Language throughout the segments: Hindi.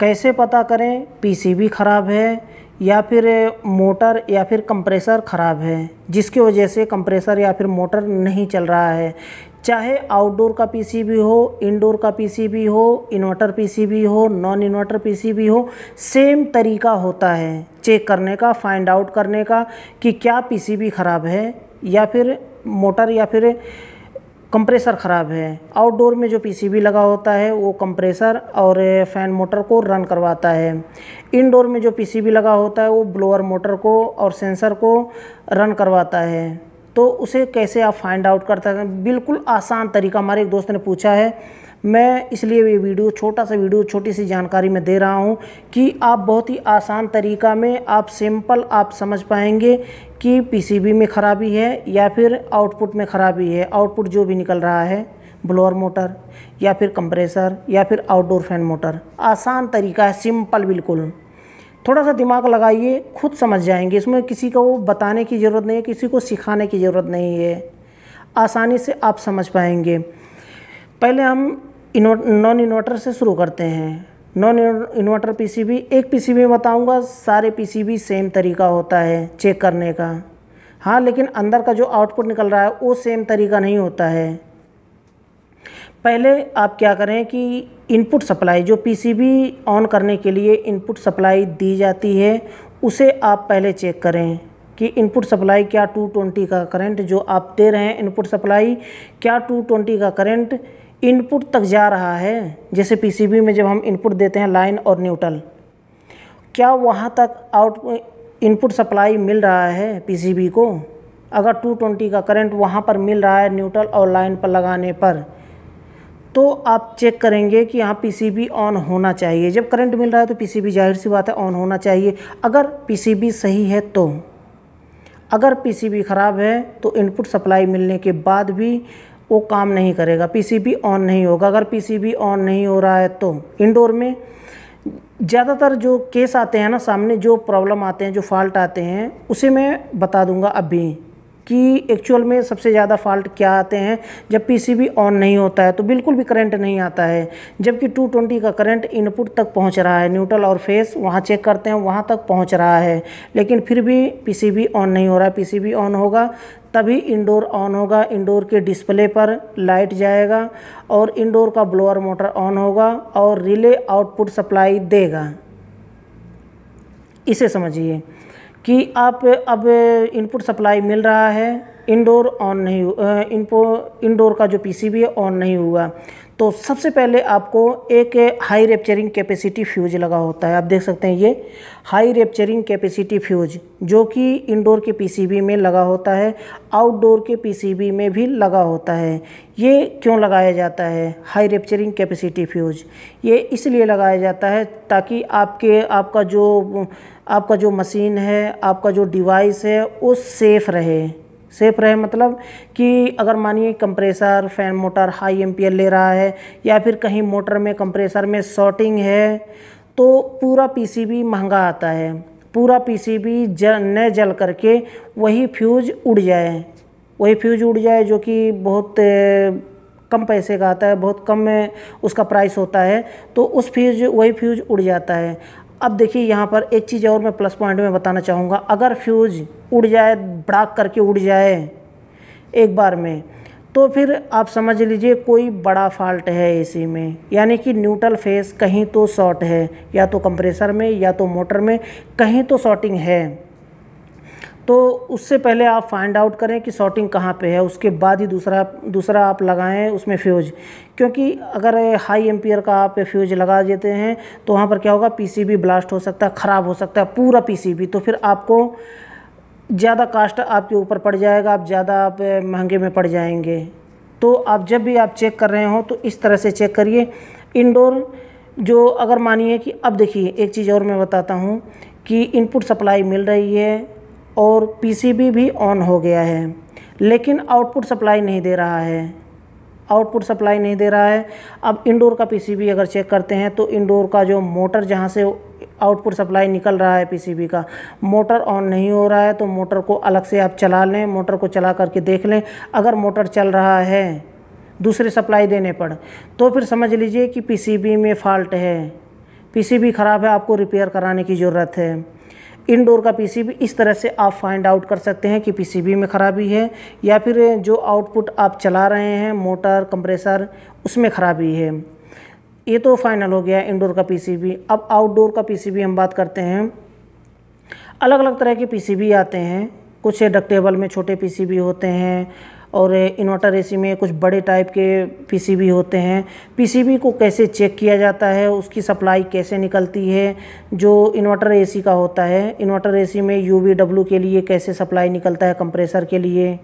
कैसे पता करें पीसीबी ख़राब है या फिर मोटर या फिर कंप्रेसर ख़राब है जिसकी वजह से कंप्रेसर या फिर मोटर नहीं चल रहा है चाहे आउटडोर का पीसीबी हो इंडोर का पीसीबी हो इन्वर्टर पीसीबी हो नॉन इन्वर्टर पीसीबी हो सेम तरीका होता है चेक करने का फाइंड आउट करने का कि क्या पीसीबी ख़राब है या फिर मोटर या फिर कंप्रेसर ख़राब है आउटडोर में जो पीसीबी लगा होता है वो कंप्रेसर और फ़ैन मोटर को रन करवाता है इनडोर में जो पीसीबी लगा होता है वो ब्लोअर मोटर को और सेंसर को रन करवाता है तो उसे कैसे आप फाइंड आउट कर सकते हैं बिल्कुल आसान तरीका हमारे एक दोस्त ने पूछा है मैं इसलिए ये वीडियो छोटा सा वीडियो छोटी सी जानकारी में दे रहा हूँ कि आप बहुत ही आसान तरीका में आप सिंपल आप समझ पाएंगे कि पीसीबी में ख़राबी है या फिर आउटपुट में ख़राबी है आउटपुट जो भी निकल रहा है ब्लोअर मोटर या फिर कंप्रेसर या फिर आउटडोर फैन मोटर आसान तरीका है सिंपल बिल्कुल थोड़ा सा दिमाग लगाइए खुद समझ जाएंगे इसमें किसी को बताने की ज़रूरत नहीं है किसी को सिखाने की ज़रूरत नहीं है आसानी से आप समझ पाएंगे पहले हम नॉन इन्वर्टर से शुरू करते हैं नॉन इन्वर्टर पीसीबी एक पीसीबी बताऊँगा सारे पीसीबी सेम तरीका होता है चेक करने का हाँ लेकिन अंदर का जो आउटपुट निकल रहा है वो सेम तरीका नहीं होता है पहले आप क्या करें कि इनपुट सप्लाई जो पीसीबी ऑन करने के लिए इनपुट सप्लाई दी जाती है उसे आप पहले चेक करें कि इनपुट सप्लाई क्या 220 का करंट जो आप दे रहे हैं इनपुट सप्लाई क्या 220 का करंट इनपुट तक जा रहा है जैसे पीसीबी में जब हम इनपुट देते हैं लाइन और न्यूट्रल क्या वहाँ तक आउट इनपुट सप्लाई मिल रहा है पीसीबी को अगर 220 का करंट वहाँ पर मिल रहा है न्यूट्रल और लाइन पर लगाने पर तो आप चेक करेंगे कि यहाँ पीसीबी ऑन होना चाहिए जब करंट मिल रहा है तो पीसीबी जाहिर सी बात है ऑन होना चाहिए अगर पीसीबी सही है तो अगर पीसीबी ख़राब है तो इनपुट सप्लाई मिलने के बाद भी वो काम नहीं करेगा पीसीबी ऑन नहीं होगा अगर पीसीबी ऑन नहीं हो रहा है तो इंडोर में ज़्यादातर जो केस आते हैं ना सामने जो प्रॉब्लम आते हैं जो फॉल्ट आते हैं उसे मैं बता दूंगा अभी कि एक्चुअल में सबसे ज़्यादा फॉल्ट क्या आते हैं जब पीसीबी ऑन नहीं होता है तो बिल्कुल भी करंट नहीं आता है जबकि 220 का करंट इनपुट तक पहुंच रहा है न्यूट्रल और फेस वहां चेक करते हैं वहां तक पहुंच रहा है लेकिन फिर भी पीसीबी ऑन नहीं हो रहा है पीसीबी ऑन होगा तभी इंडोर ऑन होगा इंडोर के डिस्प्ले पर लाइट जाएगा और इंडोर का ब्लोअर मोटर ऑन होगा और रिले आउटपुट सप्लाई देगा इसे समझिए कि आप अब इनपुट सप्लाई मिल रहा है इनडोर ऑन नहीं इनपो इनडोर का जो पीसीबी है ऑन नहीं हुआ तो सबसे पहले आपको एक हाई रेपचरिंग कैपेसिटी फ्यूज लगा होता है आप देख सकते हैं ये हाई रेपचरिंग कैपेसिटी फ्यूज जो कि इंडोर के पीसीबी में लगा होता है आउटडोर के पीसीबी में भी लगा होता है ये क्यों लगाया जाता है हाई रेपचरिंग कैपेसिटी फ्यूज ये इसलिए लगाया जाता है ताकि आपके आपका जो आपका जो मशीन है आपका जो डिवाइस है वो सेफ़ रहे सेफ रहे मतलब कि अगर मानिए compressor fan motor high amp ले रहा है या फिर कहीं मोटर में कंप्रेसर में शॉर्टिंग है तो पूरा पीसीबी महंगा आता है पूरा पीसीबी जल न जल करके वही फ्यूज उड़ जाए वही फ्यूज उड़ जाए जो कि बहुत कम पैसे का आता है बहुत कम उसका प्राइस होता है तो उस फ्यूज वही फ्यूज उड़ जाता है अब देखिए यहाँ पर एक चीज़ और मैं प्लस पॉइंट में बताना चाहूँगा अगर फ्यूज़ उड़ जाए भड़ाक करके उड़ जाए एक बार में तो फिर आप समझ लीजिए कोई बड़ा फॉल्ट है एसी में यानी कि न्यूट्रल फेस कहीं तो शॉर्ट है या तो कंप्रेसर में या तो मोटर में कहीं तो शॉर्टिंग है तो उससे पहले आप फाइंड आउट करें कि शॉर्टिंग कहाँ पे है उसके बाद ही दूसरा दूसरा आप लगाएं उसमें फ्यूज क्योंकि अगर हाई एम्पियर का आप फ्यूज लगा देते हैं तो वहाँ पर क्या होगा पीसीबी ब्लास्ट हो सकता है ख़राब हो सकता है पूरा पीसीबी तो फिर आपको ज़्यादा कास्ट आपके ऊपर पड़ जाएगा आप ज़्यादा आप महंगे में पड़ जाएंगे तो आप जब भी आप चेक कर रहे हो तो इस तरह से चेक करिए इनडोर जो अगर मानिए कि अब देखिए एक चीज़ और मैं बताता हूँ कि इनपुट सप्लाई मिल रही है और पीसीबी भी ऑन हो गया है लेकिन आउटपुट सप्लाई नहीं दे रहा है आउटपुट सप्लाई नहीं दे रहा है अब इंडोर का पीसीबी अगर चेक करते हैं तो इंडोर का जो मोटर जहाँ से आउटपुट सप्लाई निकल रहा है पीसीबी का मोटर ऑन नहीं हो रहा है तो मोटर को अलग से आप चला लें मोटर को चला करके देख लें अगर मोटर चल रहा है दूसरे सप्लाई देने पर तो फिर समझ लीजिए कि पीसीबी में फॉल्ट है पीसीबी ख़राब है आपको रिपेयर कराने की ज़रूरत है इनडोर का पीसीबी इस तरह से आप फाइंड आउट कर सकते हैं कि पीसीबी में ख़राबी है या फिर जो आउटपुट आप चला रहे हैं मोटर कंप्रेसर उसमें ख़राबी है ये तो फाइनल हो गया इंडोर का पीसीबी अब आउटडोर का पीसीबी हम बात करते हैं अलग अलग तरह के पीसीबी आते हैं कुछ डकटेबल में छोटे पीसीबी होते हैं और इन्वर्टर ए में कुछ बड़े टाइप के पीसीबी होते हैं पीसीबी को कैसे चेक किया जाता है उसकी सप्लाई कैसे निकलती है जो इन्वर्टर ए का होता है इन्वर्टर ए में यू वी डब्ल्यू के लिए कैसे सप्लाई निकलता है कंप्रेसर के लिए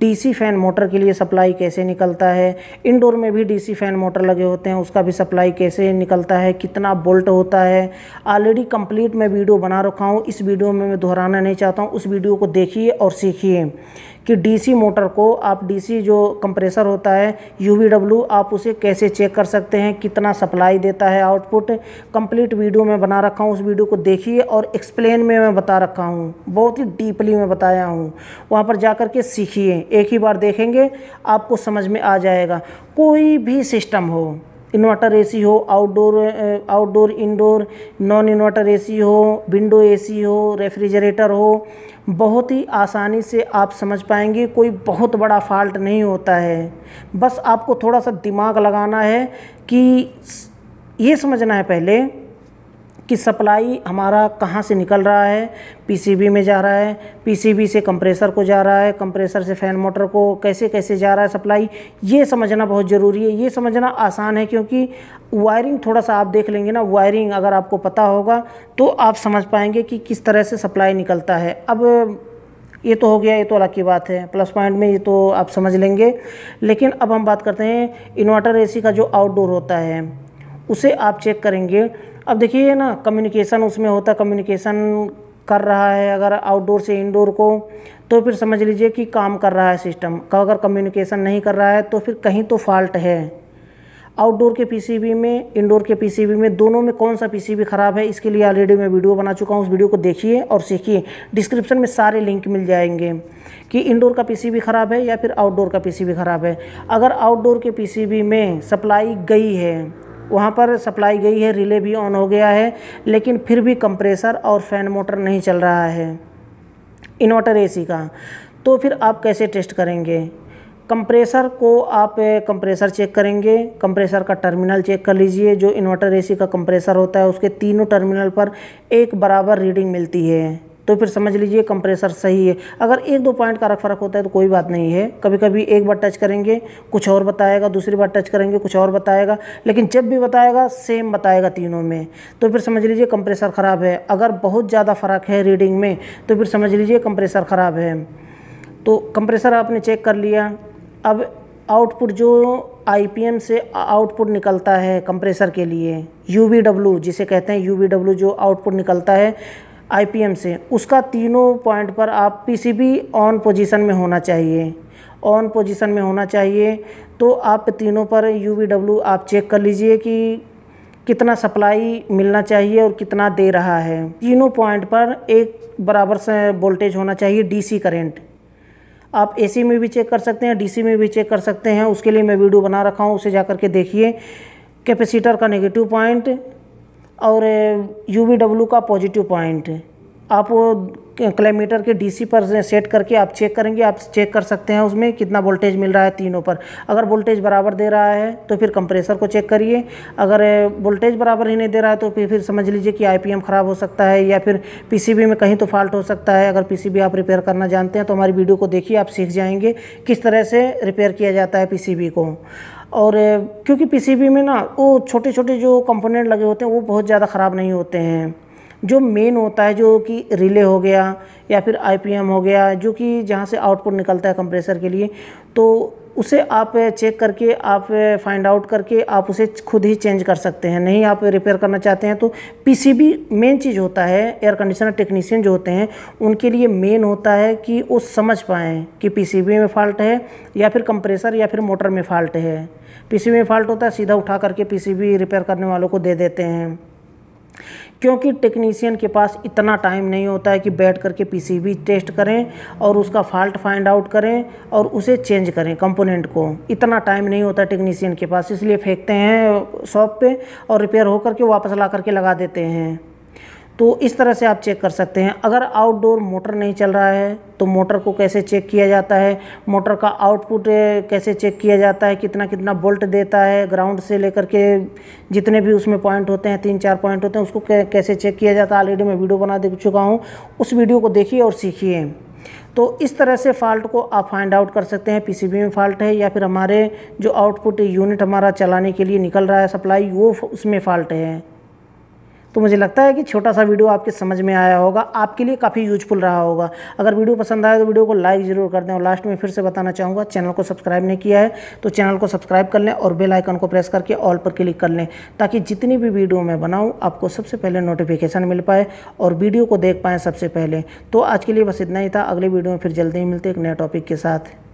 डीसी फैन मोटर के लिए सप्लाई कैसे निकलता है इनडोर में भी डीसी फैन मोटर लगे होते हैं उसका भी सप्लाई कैसे निकलता है कितना बोल्ट होता है ऑलरेडी कंप्लीट मैं वीडियो बना रखा हूँ इस वीडियो में मैं दोहराना नहीं चाहता हूँ उस वीडियो को देखिए और सीखिए कि डीसी मोटर को आप डीसी जो कंप्रेसर होता है यूवीडब्ल्यू आप उसे कैसे चेक कर सकते हैं कितना सप्लाई देता है आउटपुट कंप्लीट वीडियो मैं बना रखा हूँ उस वीडियो को देखिए और एक्सप्लेन में मैं बता रखा हूँ बहुत ही डीपली मैं बताया हूँ वहाँ पर जा कर के सीखिए एक ही बार देखेंगे आपको समझ में आ जाएगा कोई भी सिस्टम हो इन्वर्टर एसी हो outdoor outdoor indoor non inverter AC हो विंडो एसी हो रेफ्रिजरेटर हो बहुत ही आसानी से आप समझ पाएंगे कोई बहुत बड़ा फॉल्ट नहीं होता है बस आपको थोड़ा सा दिमाग लगाना है कि ये समझना है पहले कि सप्लाई हमारा कहाँ से निकल रहा है पीसीबी में जा रहा है पीसीबी से कंप्रेसर को जा रहा है कंप्रेसर से फ़ैन मोटर को कैसे कैसे जा रहा है सप्लाई ये समझना बहुत ज़रूरी है ये समझना आसान है क्योंकि वायरिंग थोड़ा सा आप देख लेंगे ना वायरिंग अगर आपको पता होगा तो आप समझ पाएंगे कि किस तरह से सप्लाई निकलता है अब ये तो हो गया ये तो अलग की बात है प्लस पॉइंट में ये तो आप समझ लेंगे लेकिन अब हम बात करते हैं इन्वर्टर एसी का जो आउटडोर होता है उसे आप चेक करेंगे अब देखिए ना कम्युनिकेशन उसमें होता कम्युनिकेशन कर रहा है अगर आउटडोर से इंडोर को तो फिर समझ लीजिए कि काम कर रहा है सिस्टम का अगर कम्युनिकेशन नहीं कर रहा है तो फिर कहीं तो फॉल्ट है आउटडोर के पीसीबी में इंडोर के पीसीबी में दोनों में कौन सा पीसीबी ख़राब है इसके लिए ऑलरेडी मैं वीडियो बना चुका हूँ उस वीडियो को देखिए और सीखिए डिस्क्रिप्शन में सारे लिंक मिल जाएंगे कि इंडोर का पीसीबी ख़राब है या फिर आउटडोर का पीसीबी ख़राब है अगर आउटडोर के पीसीबी में सप्लाई गई है वहाँ पर सप्लाई गई है रिले भी ऑन हो गया है लेकिन फिर भी कंप्रेसर और फैन मोटर नहीं चल रहा है इन्वर्टर एसी का तो फिर आप कैसे टेस्ट करेंगे कंप्रेसर को आप कंप्रेसर चेक करेंगे कंप्रेसर का टर्मिनल चेक कर लीजिए जो इन्वर्टर एसी का कंप्रेसर होता है उसके तीनों टर्मिनल पर एक बराबर रीडिंग मिलती है तो फिर समझ लीजिए कंप्रेसर सही है अगर एक दो पॉइंट का रख फर्क होता है तो कोई बात नहीं है कभी कभी एक बार टच करेंगे कुछ और बताएगा दूसरी बार टच करेंगे कुछ और बताएगा लेकिन जब भी बताएगा सेम बताएगा तीनों में तो फिर समझ लीजिए कंप्रेसर ख़राब है अगर बहुत ज़्यादा फ़र्क है रीडिंग में तो फिर समझ लीजिए कंप्रेसर ख़राब है तो कंप्रेसर आपने चेक कर लिया अब आउटपुट जो आई से आउटपुट निकलता है कंप्रेसर के लिए यू जिसे कहते हैं यू जो आउटपुट निकलता है आईपीएम से उसका तीनों पॉइंट पर आप पीसीबी ऑन पोजीशन में होना चाहिए ऑन पोजीशन में होना चाहिए तो आप तीनों पर यूवीडब्ल्यू आप चेक कर लीजिए कि कितना सप्लाई मिलना चाहिए और कितना दे रहा है तीनों पॉइंट पर एक बराबर से वोल्टेज होना चाहिए डीसी करंट आप एसी में भी चेक कर सकते हैं डीसी में भी चेक कर सकते हैं उसके लिए मैं वीडियो बना रखा हूँ उसे जा के देखिए कैपेसिटर का नेगेटिव पॉइंट और यू का पॉजिटिव पॉइंट आप किलोमीटर के डीसी पर सेट करके आप चेक करेंगे आप चेक कर सकते हैं उसमें कितना वोल्टेज मिल रहा है तीनों पर अगर वोल्टेज बराबर दे रहा है तो फिर कंप्रेसर को चेक करिए अगर वोल्टेज बराबर ही नहीं दे रहा है तो फिर फिर समझ लीजिए कि आईपीएम ख़राब हो सकता है या फिर पीसीबी में कहीं तो फॉल्ट हो सकता है अगर पी आप रिपेयर करना जानते हैं तो हमारी वीडियो को देखिए आप सीख जाएंगे किस तरह से रिपेयर किया जाता है पी को और क्योंकि पीसीबी में ना वो छोटे छोटे जो कंपोनेंट लगे होते हैं वो बहुत ज़्यादा ख़राब नहीं होते हैं जो मेन होता है जो कि रिले हो गया या फिर आईपीएम हो गया जो कि जहाँ से आउटपुट निकलता है कंप्रेसर के लिए तो उसे आप चेक करके आप फाइंड आउट करके आप उसे खुद ही चेंज कर सकते हैं नहीं आप रिपेयर करना चाहते हैं तो पीसीबी मेन चीज़ होता है एयर कंडीशनर टेक्नीशियन जो होते हैं उनके लिए मेन होता है कि वो समझ पाएँ कि पीसीबी में फॉल्ट है या फिर कंप्रेसर या फिर मोटर में फॉल्ट है पीसीबी में फॉल्ट होता है सीधा उठा करके पीसीबी रिपेयर करने वालों को दे देते हैं क्योंकि टेक्नीशियन के पास इतना टाइम नहीं होता है कि बैठ करके पीसीबी टेस्ट करें और उसका फॉल्ट फाइंड आउट करें और उसे चेंज करें कंपोनेंट को इतना टाइम नहीं होता टेक्नीशियन के पास इसलिए फेंकते हैं शॉप पे और रिपेयर होकर के वापस ला करके लगा देते हैं तो इस तरह से आप चेक कर सकते हैं अगर आउटडोर मोटर नहीं चल रहा है तो मोटर को कैसे चेक किया जाता है मोटर का आउटपुट कैसे चेक किया जाता है कितना कितना बोल्ट देता है ग्राउंड से लेकर के जितने भी उसमें पॉइंट होते हैं तीन चार पॉइंट होते हैं उसको कैसे चेक किया जाता है ऑलरेडी मैं वीडियो बना दे चुका हूँ उस वीडियो को देखिए और सीखिए तो इस तरह से फॉल्ट को आप फाइंड आउट कर सकते हैं पीसीबी में फॉल्ट है या फिर हमारे जो आउटपुट यूनिट हमारा चलाने के लिए निकल रहा है सप्लाई वो उसमें फॉल्ट है तो मुझे लगता है कि छोटा सा वीडियो आपके समझ में आया होगा आपके लिए काफ़ी यूजफुल रहा होगा अगर वीडियो पसंद आए तो वीडियो को लाइक ज़रूर कर दें और लास्ट में फिर से बताना चाहूँगा चैनल को सब्सक्राइब नहीं किया है तो चैनल को सब्सक्राइब कर लें और बेल आइकन को प्रेस करके ऑल पर क्लिक कर लें ताकि जितनी भी वीडियो मैं बनाऊँ आपको सबसे पहले नोटिफिकेशन मिल पाए और वीडियो को देख पाएँ सबसे पहले तो आज के लिए बस इतना ही था अगले वीडियो में फिर जल्दी ही मिलते एक नए टॉपिक के साथ